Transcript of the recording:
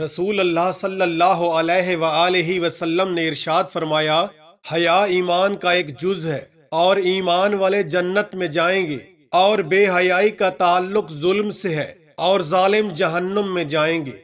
रसूल अल्लाह सल्लल्लाहु अलैहि सल्ला वसल्लम ने इरशाद फरमाया हया ईमान का एक जुज है और ईमान वाले जन्नत में जाएंगे और बेहयाई का ताल्लुक जुल्म से है और जालिम जहन्नुम में जाएंगे